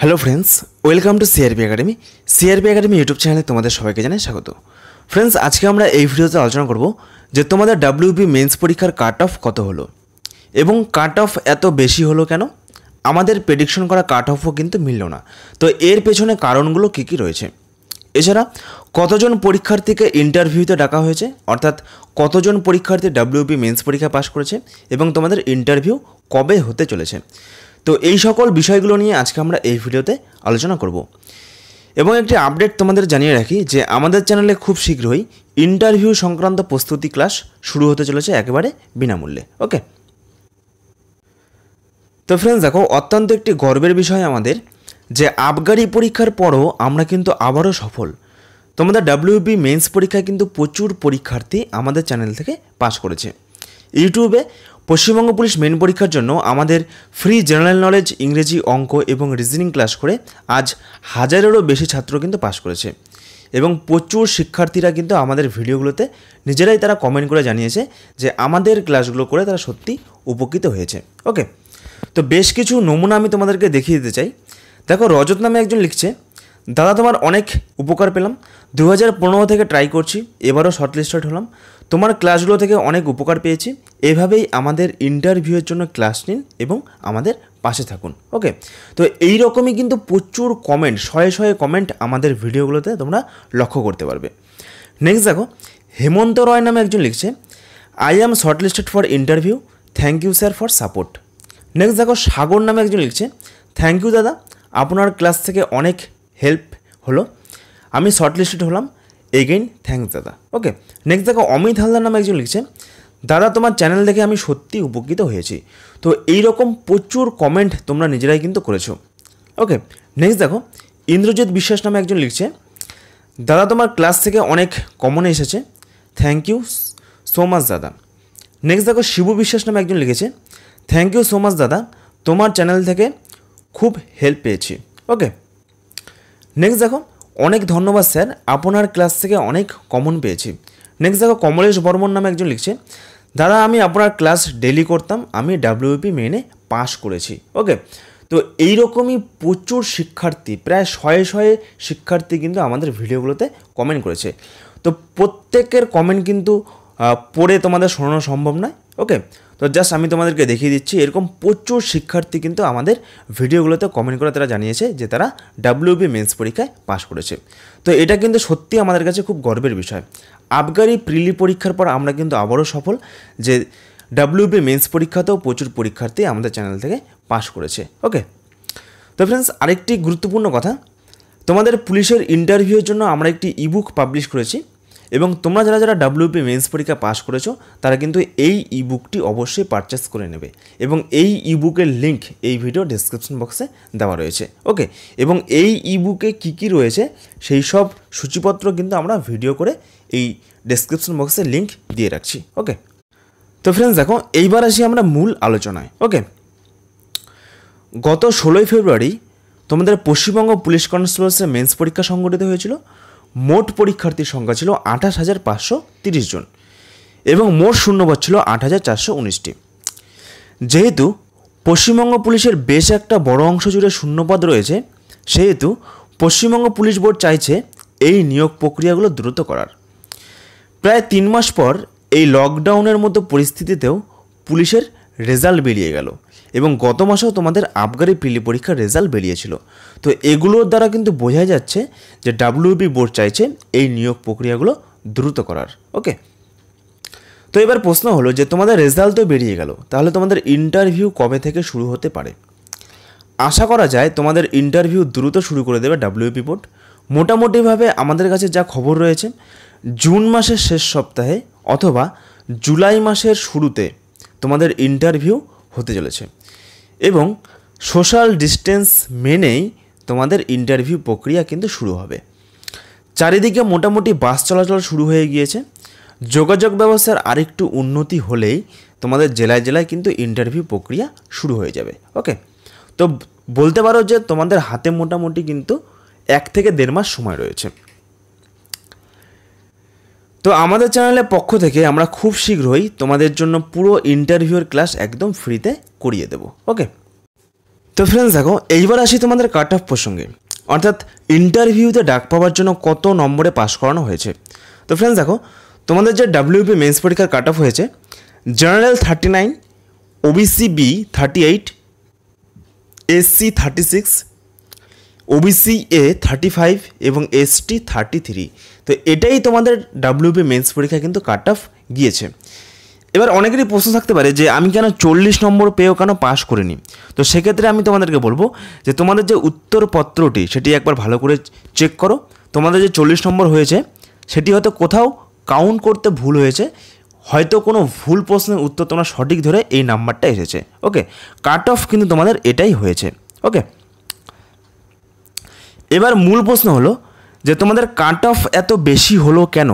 hello friends welcome to CRP academy CRP academy YouTube চ্যানেলে তোমাদের সবাইকে জানাই স্বাগত ফ্রেন্ডস আজকে আমরা এই ভিডিওতে আলোচনা করব যে তোমাদের ডাব্লিউবি মেন্স পরীক্ষার কাট অফ কত হলো এবং কাট অফ এত বেশি হলো কেন আমাদের প্রেডিকশন করা কাট অফও কিন্তু মিলল না তো এর পেছনে কারণগুলো কী কী রয়েছে এছাড়া কতজন পরীক্ষার্থীকে ইন্টারভিউতে ডাকা হয়েছে অর্থাৎ কতজন পরীক্ষার্থী ডাব্লিউপি মেন্স পরীক্ষা পাশ করেছে এবং তোমাদের ইন্টারভিউ কবে হতে চলেছে তো এই সকল বিষয়গুলো নিয়ে আজকে আমরা এই ভিডিওতে আলোচনা করব এবং একটি আপডেট তোমাদের জানিয়ে রাখি যে আমাদের চ্যানেলে খুব শীঘ্রই ইন্টারভিউ সংক্রান্ত প্রস্তুতি ক্লাস শুরু হতে চলেছে একেবারে বিনামূল্যে ওকে তো ফ্রেন্ডস দেখো অত্যন্ত একটি গর্বের বিষয় আমাদের যে আবগারি পরীক্ষার পরও আমরা কিন্তু আবারও সফল তোমাদের ডাব্লিউবি মেন্স পরীক্ষায় কিন্তু প্রচুর পরীক্ষার্থী আমাদের চ্যানেল থেকে পাশ করেছে ইউটিউবে পশ্চিমবঙ্গ পুলিশ মেন পরীক্ষার জন্য আমাদের ফ্রি জেনারেল নলেজ ইংরেজি অঙ্ক এবং রিজনিং ক্লাস করে আজ হাজারেরও বেশি ছাত্র কিন্তু পাশ করেছে এবং প্রচুর শিক্ষার্থীরা কিন্তু আমাদের ভিডিওগুলোতে নিজেরাই তারা কমেন্ট করে জানিয়েছে যে আমাদের ক্লাসগুলো করে তারা সত্যি উপকৃত হয়েছে ওকে তো বেশ কিছু নমুনা আমি তোমাদেরকে দেখিয়ে দিতে চাই দেখো রজত নামে একজন লিখছে দাদা তোমার অনেক উপকার পেলাম দু থেকে ট্রাই করছি এবারও শর্টলিস্টেড হলাম তোমার ক্লাসগুলো থেকে অনেক উপকার পেয়েছি এভাবেই আমাদের ইন্টারভিউয়ের জন্য ক্লাস নিন এবং আমাদের পাশে থাকুন ওকে তো এই রকমই কিন্তু প্রচুর কমেন্ট শয়ে শয়ে কমেন্ট আমাদের ভিডিওগুলোতে তোমরা লক্ষ্য করতে পারবে নেক্সট দেখো হেমন্ত রয় নামে একজন লিখছে I am shortlisted for interview thank you sir for support next দেখো সাগর নামে একজন লিখছে থ্যাংক ইউ দাদা আপনার ক্লাস থেকে অনেক হেল্প হলো আমি শর্টলিস্টেড হলাম এগেইন থ্যাংকস দাদা ওকে নেক্সট দেখো অমিত হালদার নামে একজন লিখছে দাদা তোমার চ্যানেল দেখে আমি সত্যি উপকৃত হয়েছি তো এই রকম প্রচুর কমেন্ট তোমরা নিজেরাই কিন্তু করেছো ওকে নেক্সট দেখো ইন্দ্রজিৎ বিশ্বাস নামে একজন লিখছে দাদা তোমার ক্লাস থেকে অনেক কমন এসেছে থ্যাংক ইউ সো মাচ দাদা নেক্সট দেখো শিবু বিশ্বাস নামে একজন লিখেছে থ্যাংক ইউ সো মাচ দাদা তোমার চ্যানেল থেকে খুব হেল্প পেয়েছি ওকে নেক্সট দেখো অনেক ধন্যবাদ স্যার আপনার ক্লাস থেকে অনেক কমন পেয়েছি নেক্সট দেখো কমলেশ বর্মন নামে একজন লিখছে দাদা আমি আপনার ক্লাস ডেলি করতাম আমি ডাব্লিউপি মেনে পাস করেছি ওকে তো এইরকমই প্রচুর শিক্ষার্থী প্রায় শয়ে শয়ে শিক্ষার্থী কিন্তু আমাদের ভিডিওগুলোতে কমেন্ট করেছে তো প্রত্যেকের কমেন্ট কিন্তু পড়ে তোমাদের শোনানো সম্ভব নয় ওকে তো জাস্ট আমি তোমাদেরকে দেখিয়ে দিচ্ছি এরকম প্রচুর শিক্ষার্থী কিন্তু আমাদের ভিডিওগুলোতে কমেন্ট করে তারা জানিয়েছে যে তারা ডাব্লিউবি মেন্স পরীক্ষায় পাশ করেছে তো এটা কিন্তু সত্যি আমাদের কাছে খুব গর্বের বিষয় আবগারি প্রিলি পরীক্ষার পর আমরা কিন্তু আবারও সফল যে ডাব্লিউবি মেন্স পরীক্ষাতেও প্রচুর পরীক্ষার্থী আমাদের চ্যানেল থেকে পাশ করেছে ওকে তো ফ্রেন্ডস আরেকটি গুরুত্বপূর্ণ কথা তোমাদের পুলিশের ইন্টারভিউয়ের জন্য আমরা একটি ইবুক পাবলিশ করেছি এবং তোমরা যারা যারা ডাব্লিউপি মেন্স পরীক্ষা পাস করেছো তারা কিন্তু এই ইবুকটি অবশ্যই পারচেস করে নেবে এবং এই ইবুকের লিঙ্ক এই ভিডিও ডেসক্রিপশন বক্সে দেওয়া রয়েছে ওকে এবং এই ইবুকে কি কি রয়েছে সেই সব সূচিপত্র কিন্তু আমরা ভিডিও করে এই ডেসক্রিপশন বক্সে লিঙ্ক দিয়ে রাখছি ওকে তো ফ্রেন্ডস দেখো এইবার আসি আমরা মূল আলোচনায় ওকে গত ষোলোই ফেব্রুয়ারি তোমাদের পশ্চিমবঙ্গ পুলিশ কনস্টেবলসের মেন্স পরীক্ষা সংগঠিত হয়েছিল মোট পরীক্ষার্থীর সংখ্যা ছিল আঠাশ হাজার পাঁচশো তিরিশ জন এবং মোট শূন্যপদ ছিল আট হাজার চারশো উনিশটি যেহেতু পশ্চিমবঙ্গ পুলিশের বেশ একটা বড় অংশ জুড়ে শূন্যপদ রয়েছে সেহেতু পশ্চিমবঙ্গ পুলিশ বোর্ড চাইছে এই নিয়োগ প্রক্রিয়াগুলো দ্রুত করার প্রায় তিন মাস পর এই লকডাউনের মতো পরিস্থিতিতেও পুলিশের রেজাল্ট বেরিয়ে গেল এবং গত মাসেও তোমাদের আবগারি প্রিলি পরীক্ষার রেজাল্ট বেরিয়েছিল তো এগুলোর দ্বারা কিন্তু বোঝা যাচ্ছে যে ডাব্লিউবি বোর্ড চাইছে এই নিয়োগ প্রক্রিয়াগুলো দ্রুত করার ওকে তো এবার প্রশ্ন হলো যে তোমাদের রেজাল্ট তো বেরিয়ে গেল তাহলে তোমাদের ইন্টারভিউ কবে থেকে শুরু হতে পারে আশা করা যায় তোমাদের ইন্টারভিউ দ্রুত শুরু করে দেবে ডাব্লিউপি বোর্ড মোটামুটিভাবে আমাদের কাছে যা খবর রয়েছে জুন মাসের শেষ সপ্তাহে অথবা জুলাই মাসের শুরুতে তোমাদের ইন্টারভিউ হতে চলেছে এবং সোশ্যাল ডিস্টেন্স মেনেই তোমাদের ইন্টারভিউ প্রক্রিয়া কিন্তু শুরু হবে চারিদিকে মোটামুটি বাস চলাচল শুরু হয়ে গিয়েছে যোগাযোগ ব্যবস্থার আরেকটু উন্নতি হলেই তোমাদের জেলায় জেলায় কিন্তু ইন্টারভিউ প্রক্রিয়া শুরু হয়ে যাবে ওকে তো বলতে পারো যে তোমাদের হাতে মোটামুটি কিন্তু এক থেকে দেড় মাস সময় রয়েছে তো আমাদের চ্যানেলের পক্ষ থেকে আমরা খুব শীঘ্রই তোমাদের জন্য পুরো ইন্টারভিউর ক্লাস একদম ফ্রিতে করিয়ে দেব ওকে তো ফ্রেন্ডস দেখো এইবার আসি তোমাদের কাট অফ প্রসঙ্গে অর্থাৎ ইন্টারভিউতে ডাক পাওয়ার জন্য কত নম্বরে পাশ করানো হয়েছে তো ফ্রেন্ডস দেখো তোমাদের যে ডাব্লিউপি মেন্স পরীক্ষার কাট অফ হয়েছে general thirty nine OBC B thirty eight SC thirty six OBC A thirty five এবং এসটি থার্টি থ্রি তো এটাই তোমাদের ডাব্লিউপি মেন্স পরীক্ষায় কিন্তু কাট অফ গিয়েছে এবার অনেকেরই প্রশ্ন থাকতে পারে যে আমি কেন চল্লিশ নম্বর পেয়েও কেন পাস করিনি তো সেক্ষেত্রে আমি তোমাদেরকে বলবো যে তোমাদের যে উত্তরপত্রটি সেটি একবার ভালো করে চেক করো তোমাদের যে চল্লিশ নম্বর হয়েছে সেটি হয়তো কোথাও কাউন্ট করতে ভুল হয়েছে হয়তো কোনো ভুল প্রশ্নের উত্তর তোমরা সঠিক ধরে এই নাম্বারটা এসেছে ওকে কাট অফ কিন্তু তোমাদের এটাই হয়েছে ওকে এবার মূল প্রশ্ন হলো যে তোমাদের কাট অফ এত বেশি হলো কেন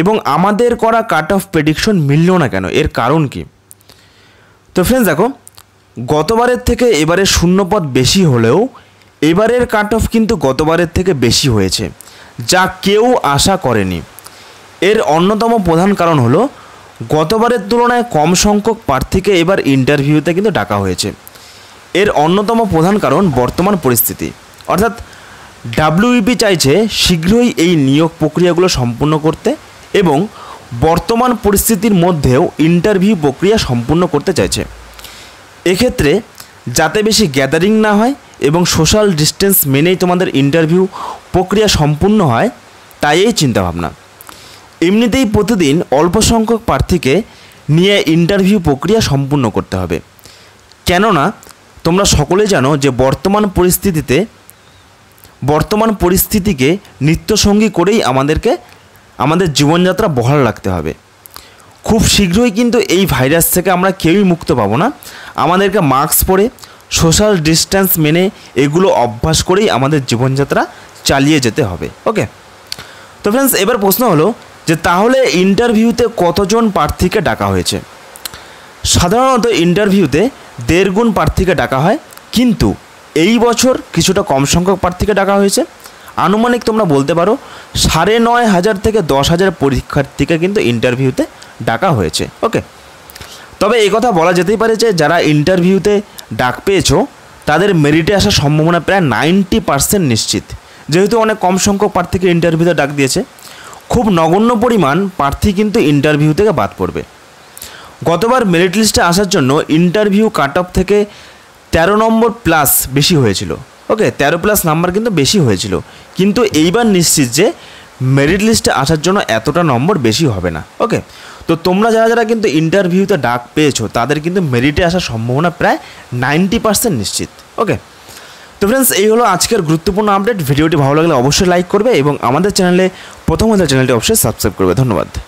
এবং আমাদের করা কাট অফ প্রেডিকশন মিলল না কেন এর কারণ কি তো ফ্রেন্ডস দেখো গতবারের থেকে এবারে শূন্যপদ বেশি হলেও এবারের কাট অফ কিন্তু গতবারের থেকে বেশি হয়েছে যা কেউ আশা করেনি এর অন্যতম প্রধান কারণ হলো গতবারের তুলনায় কম সংখ্যক প্রার্থীকে এবার ইন্টারভিউতে কিন্তু ডাকা হয়েছে এর অন্যতম প্রধান কারণ বর্তমান পরিস্থিতি অর্থাৎ ডাব্লিউইপি e চাইছে শীঘ্রই এই নিয়োগ প্রক্রিয়াগুলো সম্পূর্ণ করতে এবং বর্তমান পরিস্থিতির মধ্যেও ইন্টারভিউ প্রক্রিয়া সম্পূর্ণ করতে চাইছে এক্ষেত্রে যাতে বেশি গ্যাদারিং না হয় এবং সোশ্যাল ডিস্টেন্স মেনেই তোমাদের ইন্টারভিউ প্রক্রিয়া সম্পূর্ণ হয় তাই এই চিন্তাভাবনা এমনিতেই প্রতিদিন অল্প সংখ্যক প্রার্থীকে নিয়ে ইন্টারভিউ প্রক্রিয়া সম্পূর্ণ করতে হবে কেননা তোমরা সকলে জানো যে বর্তমান পরিস্থিতিতে বর্তমান পরিস্থিতিকে নিত্যসঙ্গী করেই আমাদেরকে আমাদের জীবনযাত্রা বহাল রাখতে হবে খুব শীঘ্রই কিন্তু এই ভাইরাস থেকে আমরা কেউই মুক্ত পাবো না আমাদেরকে মাস্ক পরে সোশ্যাল ডিস্ট্যান্স মেনে এগুলো অভ্যাস করেই আমাদের জীবনযাত্রা চালিয়ে যেতে হবে ওকে তো ফ্রেন্ডস এবার প্রশ্ন হলো যে তাহলে ইন্টারভিউতে কতজন প্রার্থীকে ডাকা হয়েছে সাধারণত ইন্টারভিউতে দেড় গুণ প্রার্থীকে ডাকা হয় কিন্তু এই বছর কিছুটা কম সংখ্যক প্রার্থীকে ডাকা হয়েছে আনুমানিক তোমরা বলতে পারো সাড়ে নয় হাজার থেকে দশ হাজার পরীক্ষার্থীকে কিন্তু ইন্টারভিউতে ডাকা হয়েছে ওকে তবে এই কথা বলা যেতেই পারে যে যারা ইন্টারভিউতে ডাক পেয়েছ তাদের মেরিটে আসার সম্ভাবনা প্রায় নাইনটি পার্সেন্ট নিশ্চিত যেহেতু অনেক কম সংখ্যক প্রার্থীকে ইন্টারভিউতে ডাক দিয়েছে খুব নগণ্য পরিমাণ প্রার্থী কিন্তু ইন্টারভিউ থেকে বাদ পড়বে গতবার মেরিট লিস্টে আসার জন্য ইন্টারভিউ কাট অফ থেকে তেরো নম্বর প্লাস বেশি হয়েছিল ওকে তেরো প্লাস নাম্বার কিন্তু বেশি হয়েছিল কিন্তু এইবার নিশ্চিত যে মেরিট লিস্টে আসার জন্য এতটা নম্বর বেশি হবে না ওকে তো তোমরা যারা যারা কিন্তু ইন্টারভিউতে ডাক পেয়েছো তাদের কিন্তু মেরিটে আসার সম্ভাবনা প্রায় নাইনটি পার্সেন্ট নিশ্চিত ওকে তো ফ্রেন্ডস এই হলো আজকের গুরুত্বপূর্ণ আপডেট ভিডিওটি ভালো লাগলে অবশ্যই লাইক করবে এবং আমাদের চ্যানেলে প্রথম চ্যানেলটি অবশ্যই সাবস্ক্রাইব করবে ধন্যবাদ